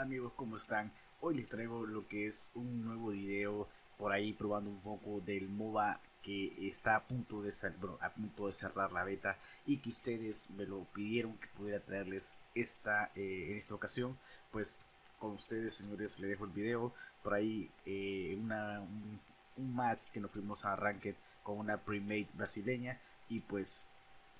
amigos, ¿cómo están? Hoy les traigo lo que es un nuevo video por ahí probando un poco del MOBA que está a punto de, bueno, a punto de cerrar la beta y que ustedes me lo pidieron que pudiera traerles esta, eh, en esta ocasión. Pues con ustedes señores les dejo el video. Por ahí eh, una, un, match que nos fuimos a Ranked con una premade brasileña y pues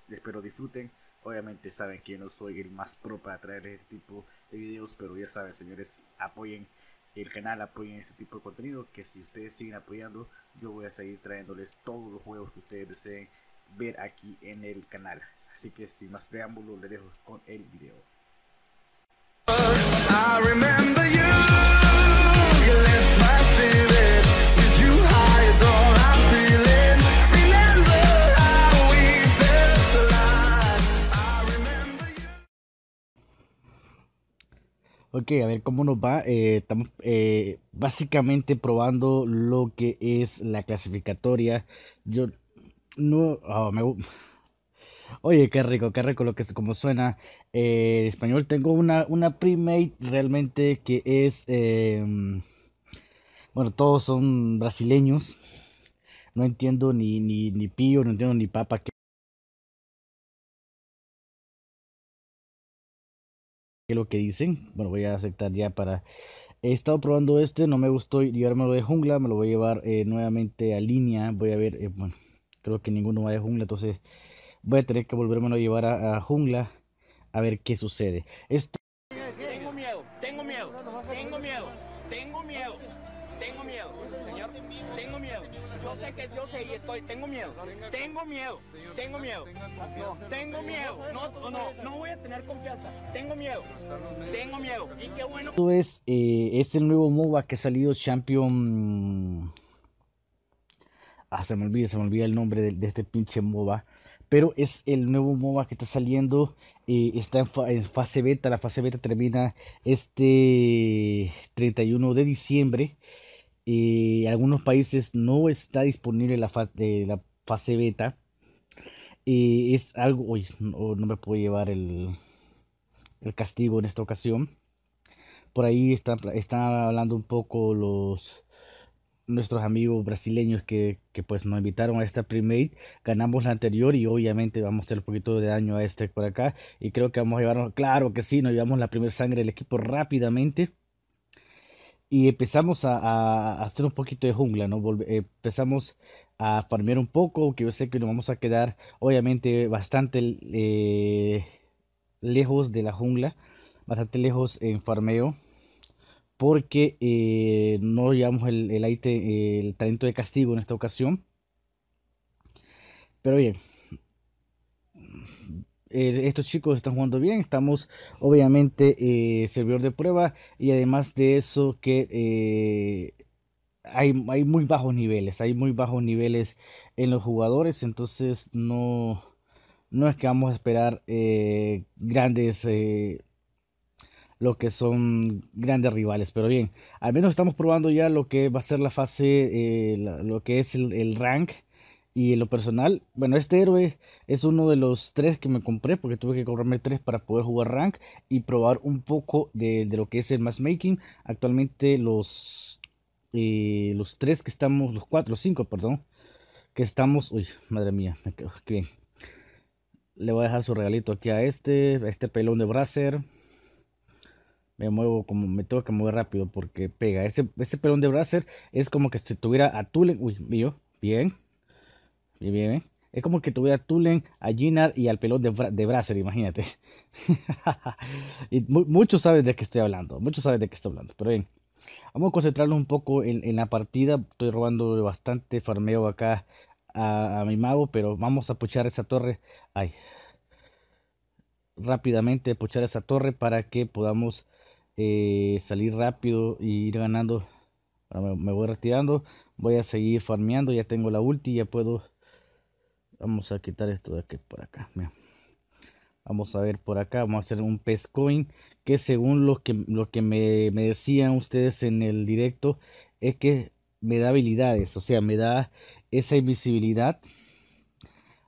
espero disfruten. Obviamente saben que yo no soy el más pro para traer este tipo de de videos, pero ya saben, señores, apoyen el canal, apoyen este tipo de contenido, que si ustedes siguen apoyando, yo voy a seguir trayéndoles todos los juegos que ustedes deseen ver aquí en el canal. Así que sin más preámbulo, les dejo con el video. a ver cómo nos va. Eh, estamos eh, básicamente probando lo que es la clasificatoria. Yo no... Oh, Oye, qué rico, qué rico lo que es como suena eh, español. Tengo una, una premade realmente que es. Em, bueno, todos son brasileños. No entiendo ni, ni, ni pío, no entiendo ni papa lo que dicen. Bueno, voy a aceptar ya para... He estado probando este, no me gustó llevármelo de jungla, me lo voy a llevar eh, nuevamente a línea. Voy a ver, eh, bueno, creo que ninguno va de jungla, entonces voy a tener que volverme a llevar a, a jungla a ver qué sucede. Esto yo sé que y estoy, tengo miedo, tengo miedo, tengo miedo, tengo miedo, no, voy a tener confianza, tengo miedo, tengo miedo, y qué bueno. Esto es eh, este nuevo MOBA que ha salido Champion... Mm, ah, se me olvida, se me olvida el nombre de, este pinche MOBA pero es el nuevo MOBA que está saliendo. Eh, está en, fase beta. La fase beta termina este 31 de diciembre y algunos países no está disponible eh, la, fase beta. Y es algo, uy, no, me puedo llevar el, castigo en esta ocasión. Por ahí están, hablando un poco los nuestros amigos brasileños que, que, pues nos invitaron a esta pre Ganamos la anterior y obviamente vamos a hacer un poquito de daño a este por acá. Y creo que vamos a llevarnos, claro que sí, nos llevamos la primera sangre del equipo rápidamente y empezamos a, hacer un poquito de jungla, ¿no? Eh, empezamos a farmear un poco, que yo sé que nos vamos a quedar obviamente bastante eh, lejos de la jungla, bastante lejos en farmeo, porque eh, no llevamos el, el, el, el talento de castigo en esta ocasión. Pero bien, eh, estos chicos están jugando bien. Estamos, obviamente, eh, servidor de prueba. Y además de eso, que eh, hay, muy bajos niveles. Hay muy bajos niveles en los jugadores. Entonces, no, no es que vamos a esperar grandes. lo que son grandes rivales, pero bien, al menos estamos probando ya lo que va a ser la fase, lo que es el, el rank, y en lo personal, bueno, este héroe es uno de los tres que me compré porque tuve que comprarme tres para poder jugar rank y probar un poco de, lo que es el Making. Actualmente los, eh, los tres que estamos, los cuatro, los cinco, perdón, que estamos, uy, madre mía, me quedo, bien. Le voy a dejar su regalito aquí a este, a este pelón de Bracer. Me muevo como, me tengo que mover rápido porque pega. Ese, ese pelón de Bracer es como que si tuviera a Tulen, uy, mío, bien. Es como que tuviera a Tulen, a Ginar y al pelón de, Brasser, imagínate. muchos saben de qué estoy hablando, muchos saben de qué estoy hablando. Pero bien, vamos a concentrarnos un poco en, la partida. Estoy robando bastante farmeo acá a, mi mago, pero vamos a puchar esa torre. Ay. Rápidamente puchar esa torre para que podamos eh, salir rápido y ir ganando. me, voy retirando, voy a seguir farmeando, ya tengo la ulti, ya puedo vamos a quitar esto de aquí por acá vamos a ver por acá vamos a hacer un pescoin coin que según lo que lo que me, decían ustedes en el directo es que me da habilidades o sea me da esa invisibilidad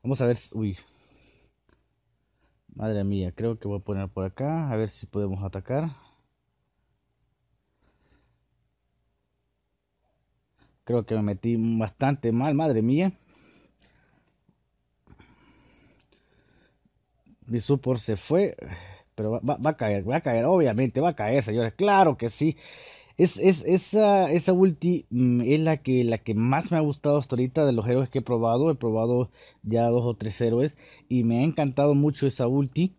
vamos a ver uy madre mía creo que voy a poner por acá a ver si podemos atacar creo que me metí bastante mal madre mía Mi support se fue, pero va, a caer, va a caer, obviamente, va a caer, señores. Claro que sí. Es, esa, esa ulti mm, es la que, la que más me ha gustado hasta ahorita de los héroes que he probado. He probado ya dos o tres héroes y me ha encantado mucho esa ulti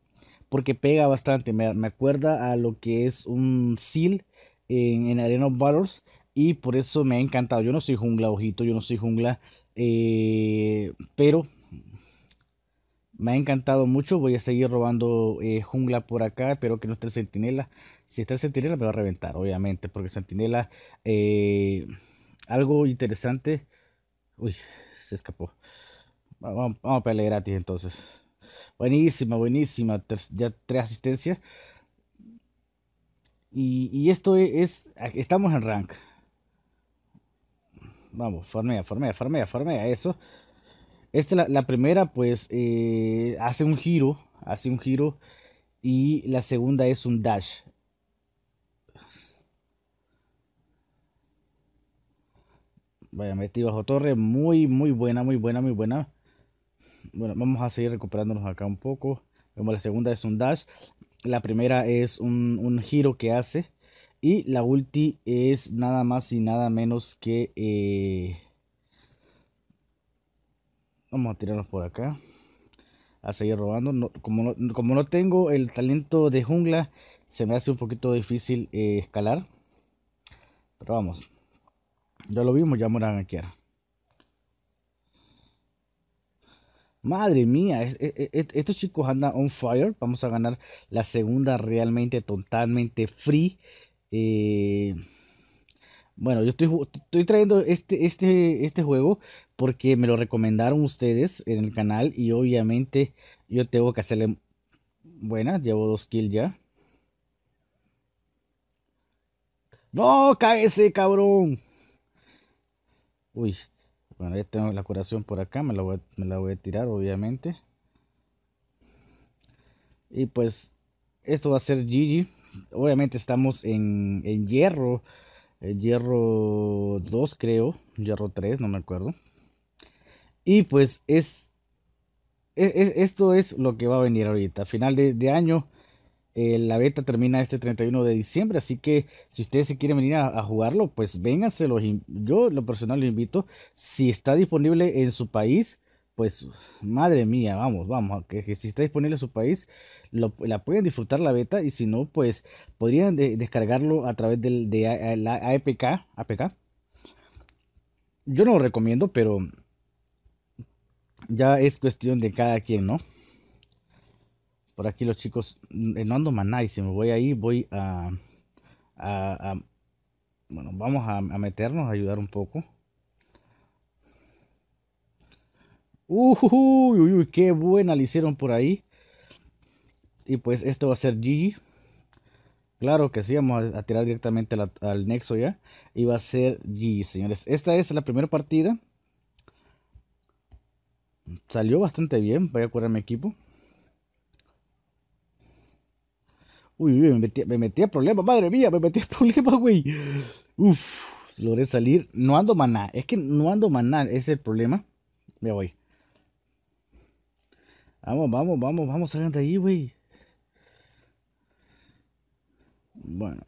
porque pega bastante. Me, me acuerda a lo que es un Seal en, Arena of Battles y por eso me ha encantado. Yo no soy jungla, ojito, yo no soy jungla, eh, pero me ha encantado mucho. Voy a seguir robando eh, jungla por acá. Espero que no esté sentinela. Si está sentinela me va a reventar, obviamente. Porque sentinela... Eh, algo interesante... Uy, se escapó. Vamos, a pelear gratis entonces. Buenísima, buenísima. Ya tres asistencias. Y, y, esto e, es, Estamos en rank. Vamos, farmea, farmea, farmea, farmea. Eso. Esta, la, primera, pues, eh, hace un giro, hace un giro, y la segunda es un dash. Vaya, metí bajo torre, muy, muy buena, muy buena, muy buena. Bueno, vamos a seguir recuperándonos acá un poco. Como la segunda es un dash, la primera es un, giro que hace, y la ulti es nada más y nada menos que... Eh, Vamos a tirarnos por acá. A seguir robando. como, no, tengo el talento de jungla, se me hace un poquito difícil eh, escalar. Pero vamos. Ya lo vimos, ya moran aquí Madre mía, e, e, e, estos chicos andan on fire. Vamos a ganar la segunda realmente totalmente free. Eh, bueno, yo estoy, estoy trayendo este, este, este juego porque me lo recomendaron ustedes en el canal y obviamente yo tengo que hacerle buenas, llevo dos kills ya. No, cáese, cabrón. Uy, bueno, ya tengo la curación por acá, me la voy a, tirar obviamente. Y pues esto va a ser gigi. Obviamente estamos en, en hierro. Hierro 2 creo. Hierro 3, no me acuerdo. Y pues es, e, e, esto es lo que va a venir ahorita. A final de, año, eh, la beta termina este 31 de diciembre. Así que si ustedes se quieren venir a, jugarlo, pues vénganse. yo lo personal los invito. Si está disponible en su país, pues madre mía, vamos, vamos, si está disponible en su país, lo, la pueden disfrutar la beta y si no, pues podrían descargarlo a través del, de la APK. Yo no lo recomiendo, pero ya es cuestión de cada quien, ¿no? Por aquí los chicos, mm, eh, no ando maná y si me voy ahí, voy a, bueno, vamos a, meternos a ayudar un poco. Uy, qué buena le hicieron por ahí. Y pues esto va a ser Gigi. Claro que sí, vamos a tirar directamente al nexo ya. Y va a ser GG, señores. Esta es la primera partida. Salió bastante bien, voy a curar mi equipo. Uy, uy, me metí, me metí problemas, madre mía, me metí a problemas, güey. Uf, logré salir. No ando maná, es que no ando maná, ese es el problema. Me voy. Vamos, vamos, vamos, vamos, salgan de ahí, güey. Bueno.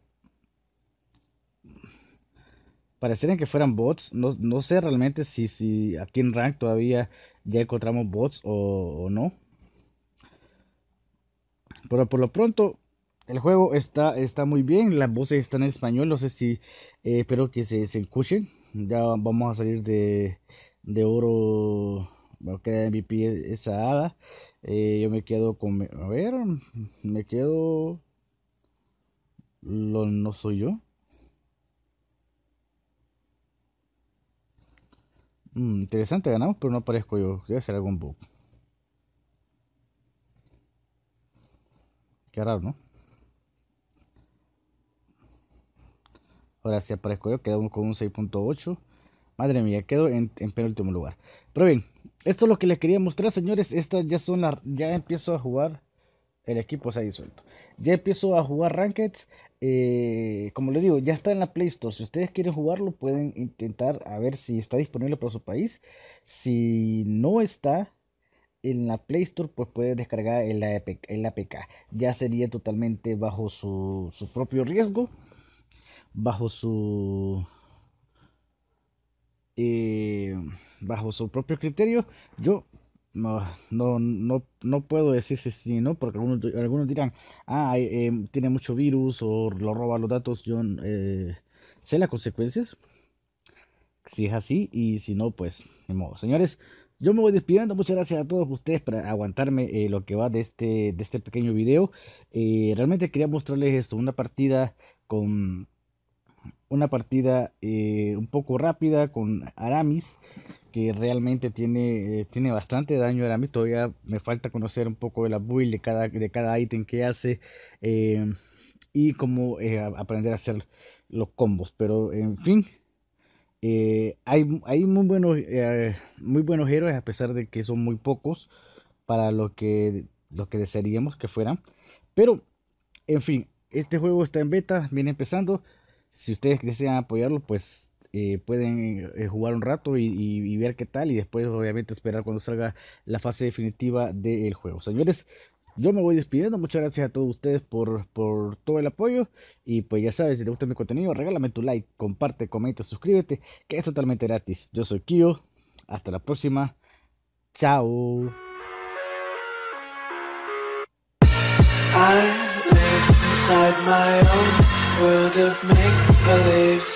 pareciera que fueran bots. No, sé realmente si, si aquí en rank todavía ya encontramos bots o, no. Pero por lo pronto, el juego está, está muy bien, las voces están en español, no sé si eh, espero que se, escuchen. Ya vamos a salir de, de oro, queda a MVP esa hada. Eh, yo me quedo con, a ver, me quedo, no soy yo. Mm, interesante, ganamos, pero no aparezco yo. Debe ser algún bug. Qué raro, ¿no? Ahora sí aparezco yo, quedamos con un 6.8. Madre mía, quedo en, en, penúltimo lugar. Pero bien, esto es lo que les quería mostrar, señores. Estas ya son Ya empiezo a jugar el equipo se ha disuelto. Ya empiezo a jugar rackets, eh, como les digo, ya está en la Play Store. Si ustedes quieren jugarlo, pueden intentar a ver si está disponible para su país. Si no está en la Play Store, pues pueden descargar el APK. APK. Ya sería totalmente bajo su, propio riesgo, bajo su. Eh, bajo su propio criterio. Yo no, no, no, puedo decir si ¿no? Porque algunos, algunos dirán, ah, eh, eh, tiene mucho virus o lo roba los datos. Yo eh, sé las consecuencias. Si es así y si no, pues, en modo. Señores, yo me voy despidiendo. Muchas gracias a todos ustedes por aguantarme lo que va de este, de este pequeño video. realmente quería mostrarles esto, una partida con una partida eh, un poco rápida con Aramis, que realmente tiene, eh, tiene bastante daño Aramis. Todavía me falta conocer un poco de la build de cada, de cada ítem que hace eh, y cómo aprender a hacer los combos. Pero en fin, hay, muy, buenos, muy buenos héroes, a pesar de que son muy pocos para lo que, lo que desearíamos que fueran. Pero, en fin, este juego está en beta, viene empezando si ustedes desean apoyarlo, pues eh, pueden eh, jugar un rato y, ver qué tal y después obviamente esperar cuando salga la fase definitiva del juego. Señores, yo me voy despidiendo, muchas gracias a todos ustedes por, todo el apoyo y pues ya sabes, si te gusta mi contenido, regálame tu like, comparte, comenta, suscríbete, que es totalmente gratis. Yo soy Kio, hasta la próxima, chao. world of make believe.